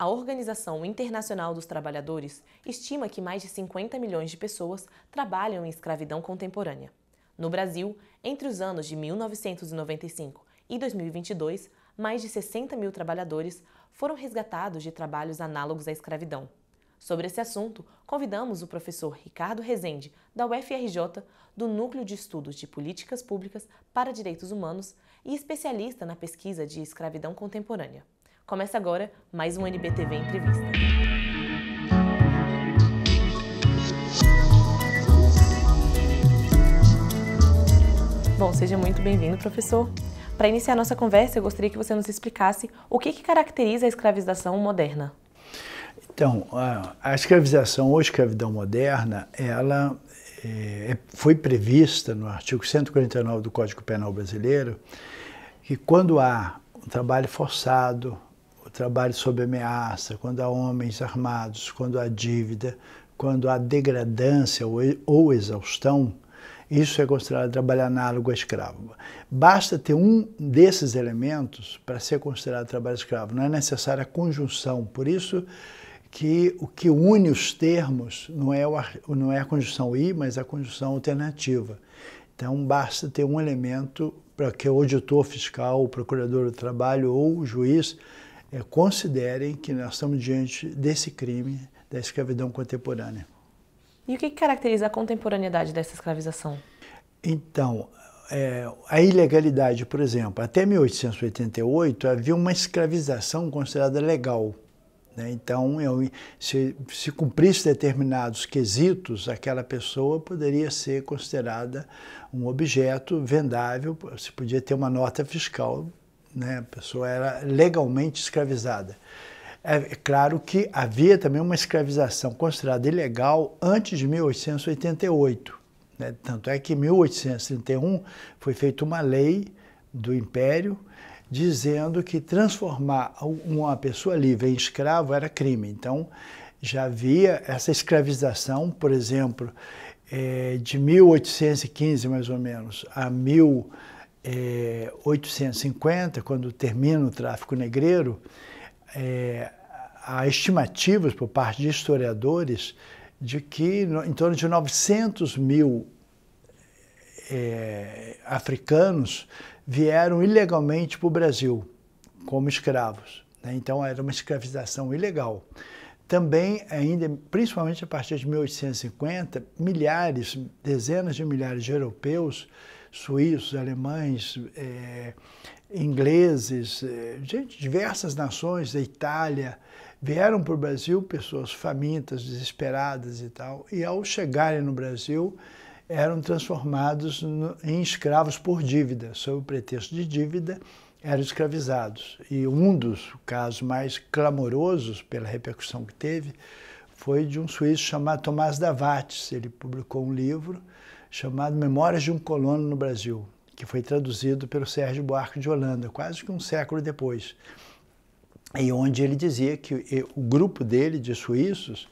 A Organização Internacional dos Trabalhadores estima que mais de 50 milhões de pessoas trabalham em escravidão contemporânea. No Brasil, entre os anos de 1995 e 2022, mais de 60 mil trabalhadores foram resgatados de trabalhos análogos à escravidão. Sobre esse assunto, convidamos o professor Ricardo Rezende, da UFRJ, do Núcleo de Estudos de Políticas Públicas para Direitos Humanos e especialista na pesquisa de escravidão contemporânea. Começa agora mais um NBTV Entrevista. Bom, seja muito bem-vindo, professor. Para iniciar nossa conversa, eu gostaria que você nos explicasse o que, que caracteriza a escravização moderna. Então, a escravização ou escravidão moderna, ela é, é foi prevista no artigo 149 do Código Penal Brasileiro que quando há um trabalho forçado, trabalho sob ameaça, quando há homens armados, quando há dívida, quando há degradância ou exaustão, isso é considerado trabalho análogo a escravo. Basta ter um desses elementos para ser considerado trabalho escravo, não é necessária a conjunção. Por isso que o que une os termos não é, o, não é a conjunção I, mas a conjunção alternativa. Então basta ter um elemento para que o auditor fiscal, o procurador do trabalho ou o juiz é, considerem que nós estamos diante desse crime da escravidão contemporânea. E o que caracteriza a contemporaneidade dessa escravização? Então, é, a ilegalidade, por exemplo, até 1888 havia uma escravização considerada legal. Né? Então, eu, se, se cumprisse determinados quesitos, aquela pessoa poderia ser considerada um objeto vendável, se podia ter uma nota fiscal né? a pessoa era legalmente escravizada. É, é claro que havia também uma escravização considerada ilegal antes de 1888. Né? Tanto é que em 1831 foi feita uma lei do Império dizendo que transformar uma pessoa livre em escravo era crime. Então já havia essa escravização, por exemplo, eh, de 1815 mais ou menos a 1815 é, 850, quando termina o tráfico negreiro, é, há estimativas por parte de historiadores de que no, em torno de 900 mil é, africanos vieram ilegalmente para o Brasil como escravos. Né? Então era uma escravização ilegal. Também, ainda, principalmente a partir de 1850, milhares, dezenas de milhares de europeus suíços, alemães, é, ingleses, é, gente, diversas nações da Itália, vieram para o Brasil pessoas famintas, desesperadas e tal, e ao chegarem no Brasil eram transformados no, em escravos por dívida, sob o pretexto de dívida eram escravizados. E um dos casos mais clamorosos pela repercussão que teve foi de um suíço chamado Tomás Davates. Ele publicou um livro chamado Memórias de um Colono no Brasil, que foi traduzido pelo Sérgio Buarque de Holanda, quase que um século depois, e onde ele dizia que o grupo dele de suíços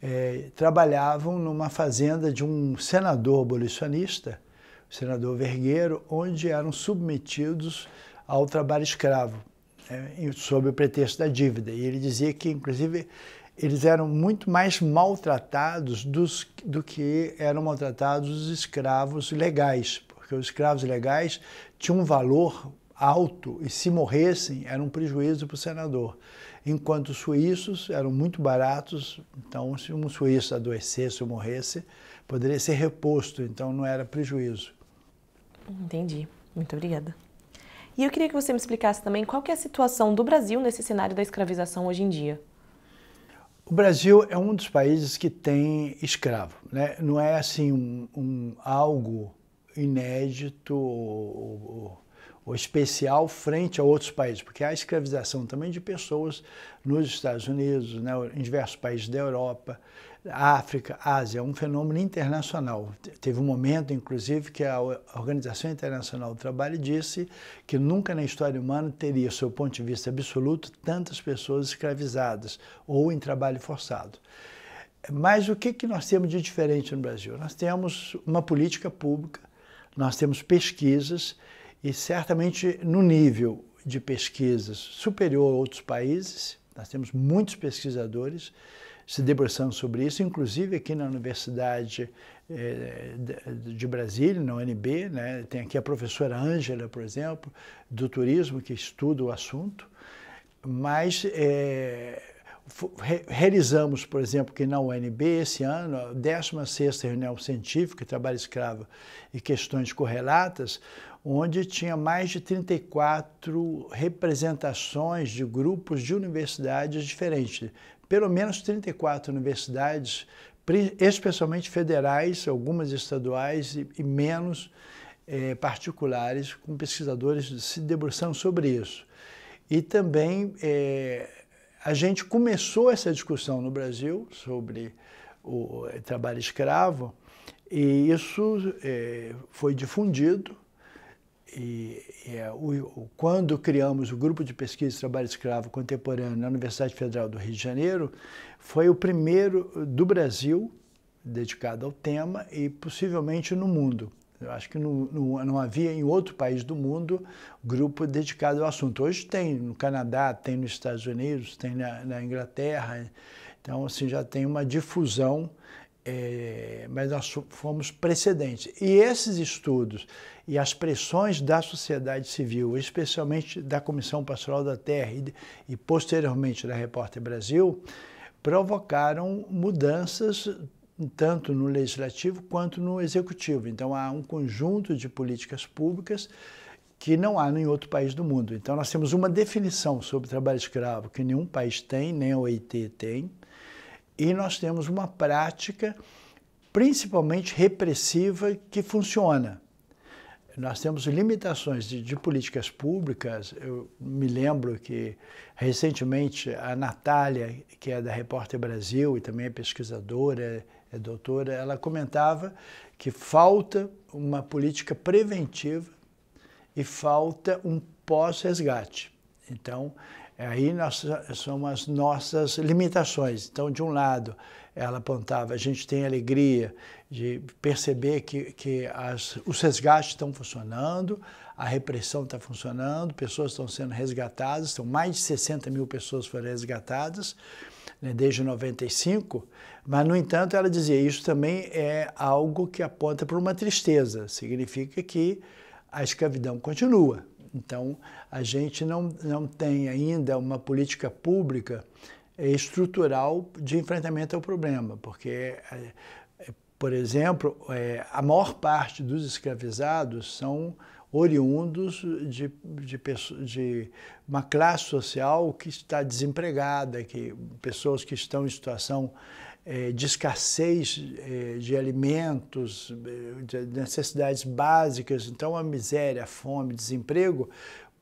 é, trabalhavam numa fazenda de um senador abolicionista, o senador Vergueiro, onde eram submetidos ao trabalho escravo, é, sob o pretexto da dívida. E ele dizia que, inclusive, eles eram muito mais maltratados dos, do que eram maltratados os escravos legais, porque os escravos legais tinham um valor alto e se morressem era um prejuízo para o senador. Enquanto os suíços eram muito baratos, então se um suíço adoecesse ou morresse, poderia ser reposto, então não era prejuízo. Entendi. Muito obrigada. E eu queria que você me explicasse também qual que é a situação do Brasil nesse cenário da escravização hoje em dia. O Brasil é um dos países que tem escravo, né? não é assim um, um algo inédito ou, ou, o especial frente a outros países, porque há escravização também de pessoas nos Estados Unidos, né, em diversos países da Europa, África, Ásia, é um fenômeno internacional. Teve um momento, inclusive, que a Organização Internacional do Trabalho disse que nunca na história humana teria, do seu ponto de vista absoluto, tantas pessoas escravizadas ou em trabalho forçado. Mas o que, que nós temos de diferente no Brasil? Nós temos uma política pública, nós temos pesquisas e certamente no nível de pesquisas superior a outros países, nós temos muitos pesquisadores se debruçando sobre isso, inclusive aqui na Universidade eh, de Brasília, na UNB, né? tem aqui a professora Ângela, por exemplo, do turismo, que estuda o assunto, mas é, realizamos, por exemplo, que na UNB, esse ano, a 16ª Reunião Científica, Trabalho Escravo e Questões Correlatas, onde tinha mais de 34 representações de grupos de universidades diferentes. Pelo menos 34 universidades, especialmente federais, algumas estaduais e, e menos eh, particulares, com pesquisadores se debruçando sobre isso. E também eh, a gente começou essa discussão no Brasil sobre o eh, trabalho escravo, e isso foi difundido e, e é, o, quando criamos o Grupo de Pesquisa e Trabalho Escravo Contemporâneo na Universidade Federal do Rio de Janeiro, foi o primeiro eh, do Brasil dedicado ao tema e possivelmente no mundo. Eu acho que não, não, havia em outro país do mundo grupo dedicado ao assunto. Hoje tem no Canadá, tem nos Estados Unidos, tem na, na Inglaterra. Então, assim, já tem uma difusão é, mas nós fomos precedentes. E esses estudos e as pressões da sociedade civil, especialmente da Comissão Pastoral da Terra e, e posteriormente da Repórter Brasil, provocaram mudanças tanto no legislativo quanto no executivo. Então há um conjunto de políticas públicas que não há em outro país do mundo. Então nós temos uma definição sobre trabalho escravo que nenhum país tem, nem a OIT tem, e nós temos uma prática principalmente repressiva que funciona. Nós temos limitações de, de políticas públicas. Eu me lembro que recentemente a Natália, que é da Repórter Brasil e também é pesquisadora, é doutora, ela comentava que falta uma política preventiva e falta um pós-resgate. Então, é aí nós, eh, são as nossas limitações. Então, de um lado, ela apontava, a gente tem alegria de perceber que, que as, os resgates estão funcionando, a repressão está funcionando, pessoas estão sendo resgatadas, são mais de 60 mil pessoas foram resgatadas né, desde 95, mas, no entanto, ela dizia, isso também é algo que aponta para uma tristeza, significa que a escravidão continua, então, a gente não, não tem ainda uma política pública estrutural de enfrentamento ao problema, porque, é, é, por exemplo, é, a maior parte dos escravizados são oriundos de, de, de, uma classe social que está desempregada, que pessoas que estão em situação é, de escassez é, de alimentos, é, de necessidades básicas, então a miséria, a fome, desemprego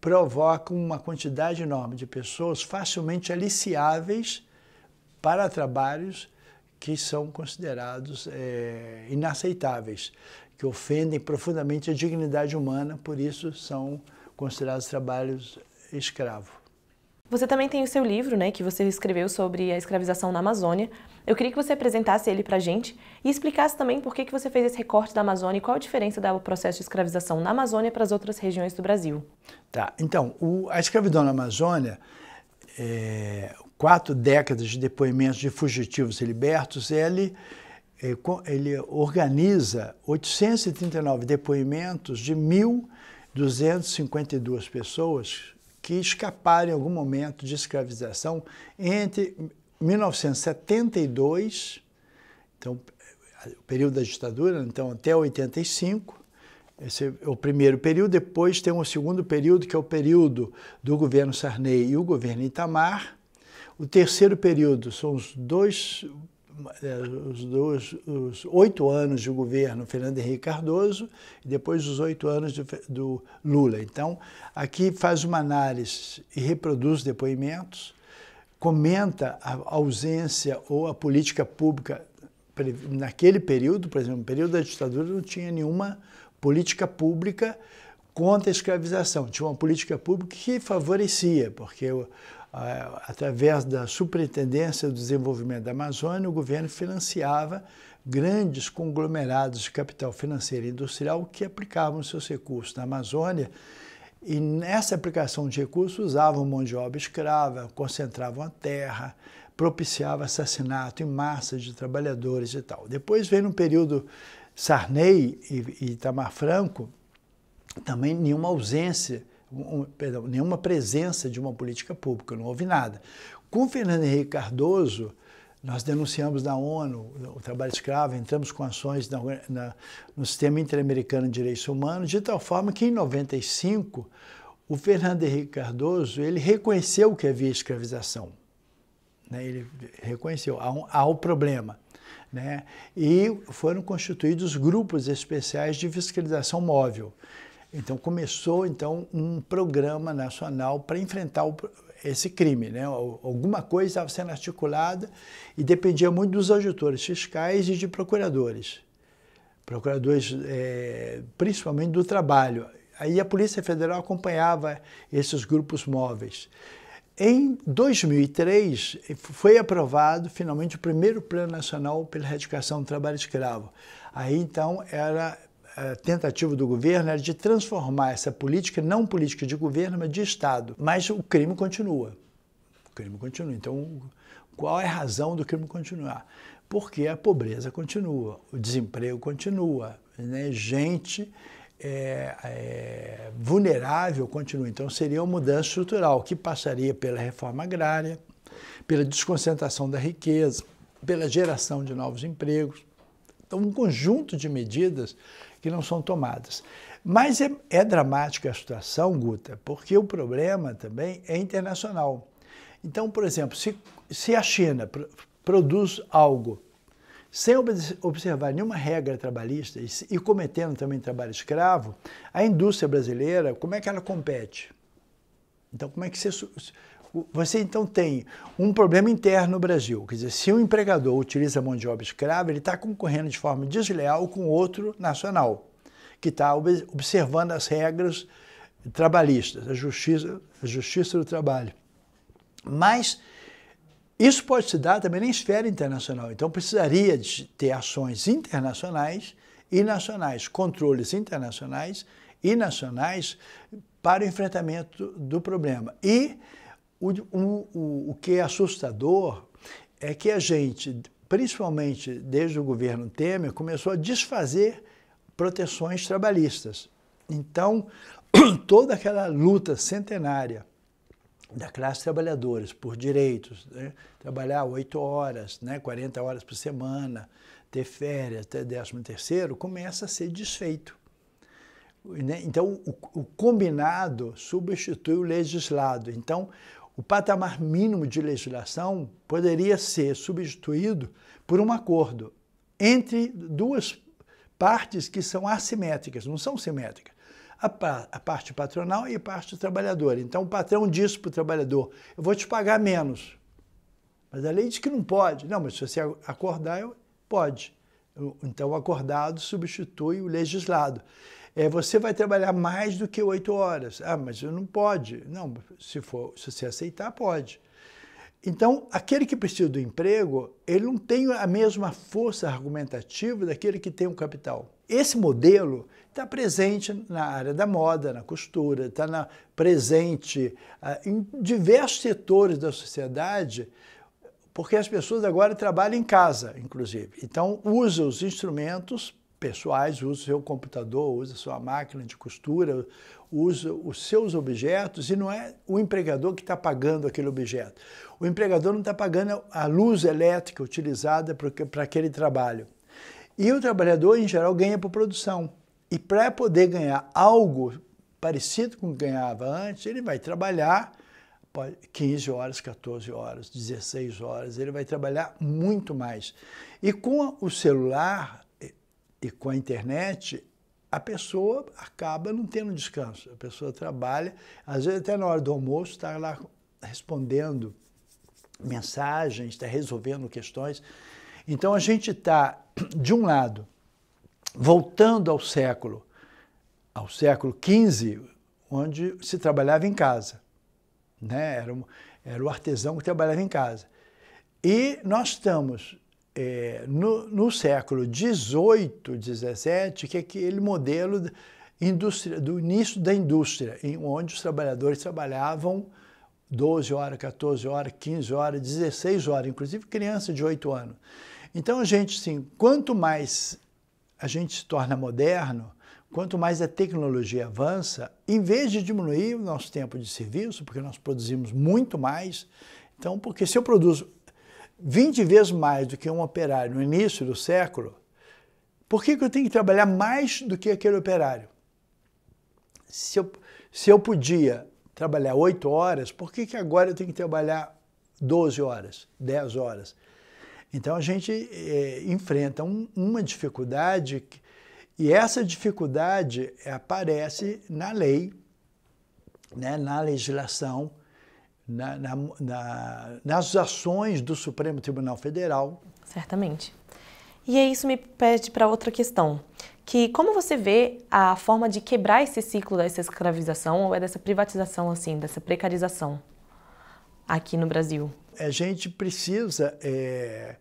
provocam uma quantidade enorme de pessoas facilmente aliciáveis para trabalhos que são considerados é, inaceitáveis, que ofendem profundamente a dignidade humana, por isso são considerados trabalhos escravos. Você também tem o seu livro, né, que você escreveu sobre a escravização na Amazônia. Eu queria que você apresentasse ele pra gente e explicasse também por que, que você fez esse recorte da Amazônia e qual a diferença do processo de escravização na Amazônia para as outras regiões do Brasil. Tá, então, o, a escravidão na Amazônia, é, quatro décadas de depoimentos de fugitivos e libertos, ele, é, ele organiza 839 depoimentos de 1.252 pessoas que escaparam em algum momento de escravização entre 1972, então o período da ditadura, então até 85, esse é o primeiro período, depois tem um segundo período que é o período do governo Sarney e o governo Itamar. O terceiro período são os dois é, os, dois, os oito anos de governo Fernando Henrique Cardoso e depois os oito anos do, do Lula. Então, aqui faz uma análise e reproduz depoimentos, comenta a ausência ou a política pública naquele período, por exemplo, no período da ditadura não tinha nenhuma política pública contra a escravização. Tinha uma política pública que favorecia, porque o, ah, através da Superintendência do Desenvolvimento da Amazônia, o governo financiava grandes conglomerados de capital financeiro e industrial que aplicavam seus recursos na Amazônia e nessa aplicação de recursos usavam mão de obra escrava, concentravam a terra, propiciava assassinato em massa de trabalhadores e tal. Depois vem um período Sarney e, e Itamar Franco, também nenhuma ausência um, perdão, nenhuma presença de uma política pública, não houve nada. Com Fernando Henrique Cardoso, nós denunciamos na ONU o trabalho escravo, entramos com ações na, na, no sistema interamericano de direitos humanos, de tal forma que em 95 o Fernando Henrique Cardoso ele reconheceu que havia escravização, né? ele reconheceu há, um, há o problema, né? e foram constituídos grupos especiais de fiscalização móvel. Então começou então um programa nacional para enfrentar o, esse crime, né? Alguma coisa estava sendo articulada e dependia muito dos auditores fiscais e de procuradores, procuradores é, principalmente do trabalho. Aí a Polícia Federal acompanhava esses grupos móveis. Em 2003, eh, foi aprovado finalmente o primeiro Plano Nacional pela Erradicação do Trabalho Escravo. Aí então era tentativa do governo era de transformar essa política, não política de governo, mas de Estado. Mas o crime continua. O crime continua. Então, qual é a razão do crime continuar? Porque a pobreza continua, o desemprego continua, né? gente é, é, vulnerável continua. Então, seria uma mudança estrutural que passaria pela reforma agrária, pela desconcentração da riqueza, pela geração de novos empregos. Então, um conjunto de medidas que não são tomadas. Mas é, é dramática a situação, Guta, porque o problema também é internacional. Então, por exemplo, se, se a China produz algo sem observar nenhuma regra trabalhista e, e cometendo também trabalho escravo, a indústria brasileira, como é que ela compete? Então, como é que você você então tem um problema interno no Brasil. Quer dizer, se um empregador utiliza mão de obra escrava, ele está concorrendo de forma desleal com outro nacional, que está observando as regras trabalhistas, a justiça, a justiça do trabalho. Mas isso pode se dar também na esfera internacional. Então, precisaria de ter ações internacionais e nacionais, controles internacionais e nacionais para o enfrentamento do problema. E o, o, o, o que é assustador é que a gente, principalmente desde o governo Temer, começou a desfazer proteções trabalhistas. Então, toda aquela luta centenária da classe trabalhadora por direitos, né? trabalhar oito horas, né? 40 horas por semana, ter férias, até décimo terceiro, começa a ser desfeito. Né? Então, o, o combinado substitui o legislado. Então, o patamar mínimo de legislação poderia ser substituído por um acordo entre duas partes que são assimétricas, não são simétricas. A, a parte patronal e a parte trabalhadora. Então o patrão diz para o trabalhador: eu vou te pagar menos. Mas a lei diz que não pode. Não, mas se você acordar, pode. Então o acordado substitui o legislado é, você vai trabalhar mais do que oito horas. Ah, mas eu não pode. Não, se, for, se você aceitar, pode. Então, aquele que precisa do emprego, ele não tem a mesma força argumentativa daquele que tem o um capital. Esse modelo está presente na área da moda, na costura, está presente ah, em diversos setores da sociedade, porque as pessoas agora trabalham em casa, inclusive. Então, usa os instrumentos pessoais, usa o seu computador, usa a sua máquina de costura, usa os seus objetos e não é o empregador que está pagando aquele objeto. O empregador não está pagando a luz elétrica utilizada para aquele trabalho. E o trabalhador, em geral, ganha por produção. E para poder ganhar algo parecido com o que ganhava antes, ele vai trabalhar 15 horas, 14 horas, 16 horas, ele vai trabalhar muito mais. E com o celular, e com a internet, a pessoa acaba não tendo descanso. A pessoa trabalha, às vezes até na hora do almoço está lá respondendo mensagens, está resolvendo questões. Então a gente está, de um lado, voltando ao século, ao século XV, onde se trabalhava em casa. Né? Era, um, era o artesão que trabalhava em casa. E nós estamos é, no, no, século XVIII, 17, que é aquele modelo do início da indústria, em, onde os trabalhadores trabalhavam 12 horas, 14 horas, 15 horas, 16 horas, inclusive criança de 8 anos. Então, a gente, sim, quanto mais a gente se torna moderno, quanto mais a tecnologia avança, em vez de diminuir o nosso tempo de serviço, porque nós produzimos muito mais, então, porque se eu produzo 20 vezes mais do que um operário no início do século, por que, que eu tenho que trabalhar mais do que aquele operário? Se eu, se eu podia trabalhar 8 horas, por que, que agora eu tenho que trabalhar 12 horas, 10 horas? Então a gente é, enfrenta um, uma dificuldade e essa dificuldade aparece na lei, né, na legislação na, na, nas ações do Supremo Tribunal Federal. Certamente. E isso me pede para outra questão, que como você vê a forma de quebrar esse ciclo dessa escravização ou é dessa privatização assim, dessa precarização aqui no Brasil? A gente precisa é,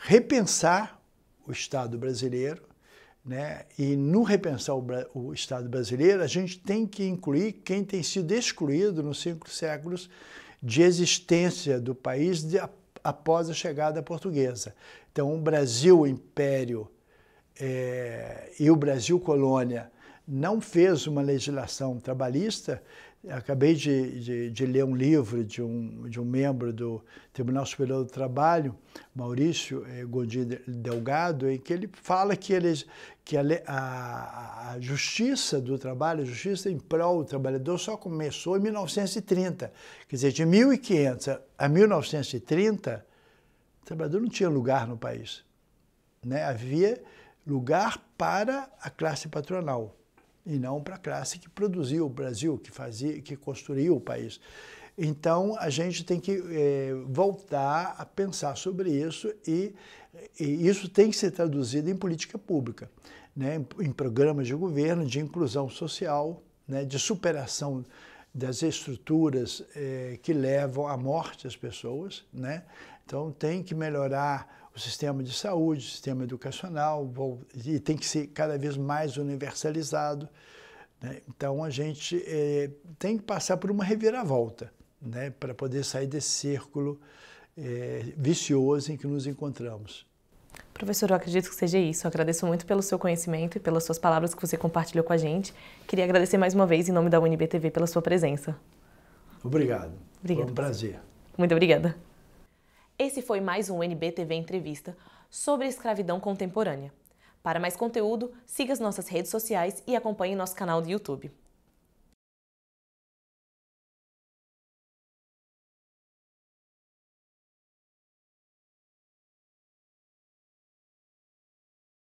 repensar o Estado brasileiro, né? E no repensar o, o, Estado brasileiro, a gente tem que incluir quem tem sido excluído nos cinco séculos de existência do país de, após a chegada portuguesa. Então, o Brasil Império é, e o Brasil Colônia não fez uma legislação trabalhista. Acabei de, de, de, ler um livro de um, de um membro do Tribunal Superior do Trabalho, Maurício eh, Gondim Delgado, em que ele fala que, ele, que a, a, a justiça do trabalho, a justiça em prol do trabalhador, só começou em 1930. Quer dizer, de 1500 a 1930, o trabalhador não tinha lugar no país. Né? Havia lugar para a classe patronal e não para a classe que produziu o Brasil, que fazia, que construiu o país. Então a gente tem que é, voltar a pensar sobre isso e, e, isso tem que ser traduzido em política pública, né, em, em programas de governo, de inclusão social, né, de superação das estruturas é, que levam à morte as pessoas, né? Então tem que melhorar o sistema de saúde, o sistema educacional, e tem que ser cada vez mais universalizado. Né? Então, a gente é, tem que passar por uma reviravolta né? para poder sair desse círculo é, vicioso em que nos encontramos. Professor, eu acredito que seja isso. Eu agradeço muito pelo seu conhecimento e pelas suas palavras que você compartilhou com a gente. Queria agradecer mais uma vez, em nome da UNBTV, pela sua presença. Obrigado. Obrigada. Foi um prazer. Muito obrigada. Esse foi mais um NBTV Entrevista sobre escravidão contemporânea. Para mais conteúdo, siga as nossas redes sociais e acompanhe nosso canal do YouTube.